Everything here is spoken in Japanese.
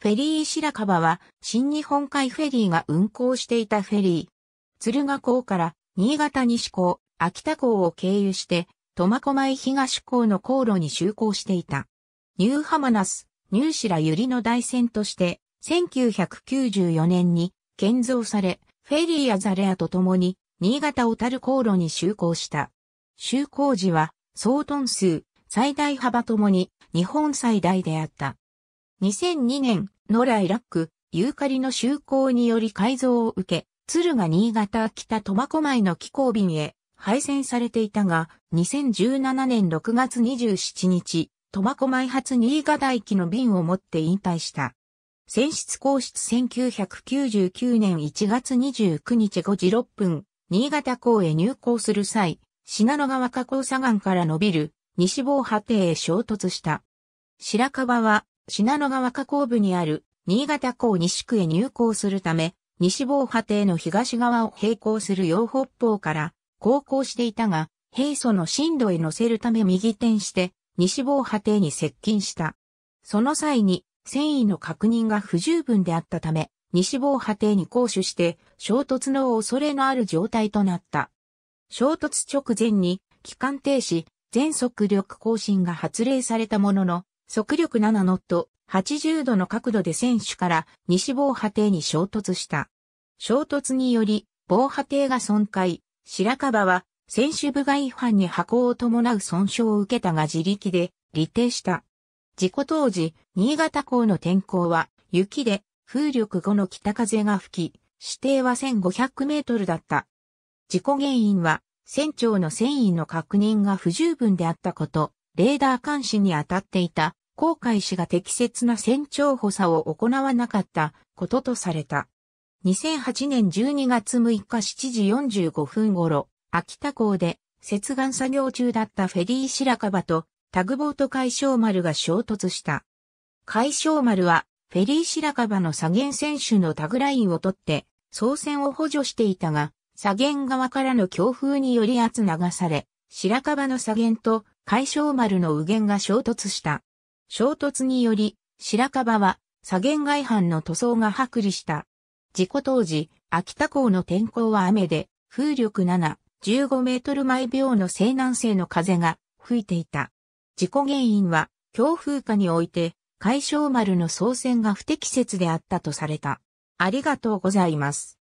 フェリー白樺は、新日本海フェリーが運航していたフェリー。鶴ヶ港から新潟西港、秋田港を経由して、苫小牧東港の航路に就航していた。ニューハマナス、ニューシラユリの大船として、1994年に建造され、フェリーアザレアと共に、新潟小樽航路に就航した。就航時は、総トン数、最大幅ともに、日本最大であった。2002年、野良ラック、ユーカリの就航により改造を受け、鶴が新潟北苫小牧の気候便へ配線されていたが、2017年6月27日、苫小牧発新潟駅の便を持って引退した。選出公室1999年1月29日5時6分、新潟港へ入港する際、信濃川河口左岸から伸びる西防波堤へ衝突した。白樺は信濃川河口部にある新潟港西区へ入港するため、西防波堤の東側を並行する洋北方から航行していたが、平素の進路へ乗せるため右転して西防波堤に接近した。その際に繊維の確認が不十分であったため、西防波堤に行使して衝突の恐れのある状態となった。衝突直前に機関停止、全速力更新が発令されたものの、速力7ノット、80度の角度で船首から西防波堤に衝突した。衝突により、防波堤が損壊、白樺は船首部外違反に箱を伴う損傷を受けたが自力で離停した。事故当時、新潟港の天候は雪で風力後の北風が吹き、指定は1500メートルだった。事故原因は船長の船員の確認が不十分であったこと、レーダー監視に当たっていた航海士が適切な船長補佐を行わなかったこととされた。2008年12月6日7時45分頃、秋田港で接岸作業中だったフェリー白樺とタグボート海将丸が衝突した。海将丸はフェリー白樺の左舷選手のタグラインを取って操船を補助していたが、左舷側からの強風により圧流され、白樺の左舷と海将丸の右舷が衝突した。衝突により、白樺は左舷外反の塗装が剥離した。事故当時、秋田港の天候は雨で、風力7、15メートル毎秒の西南西の風が吹いていた。事故原因は、強風下において、海将丸の操船が不適切であったとされた。ありがとうございます。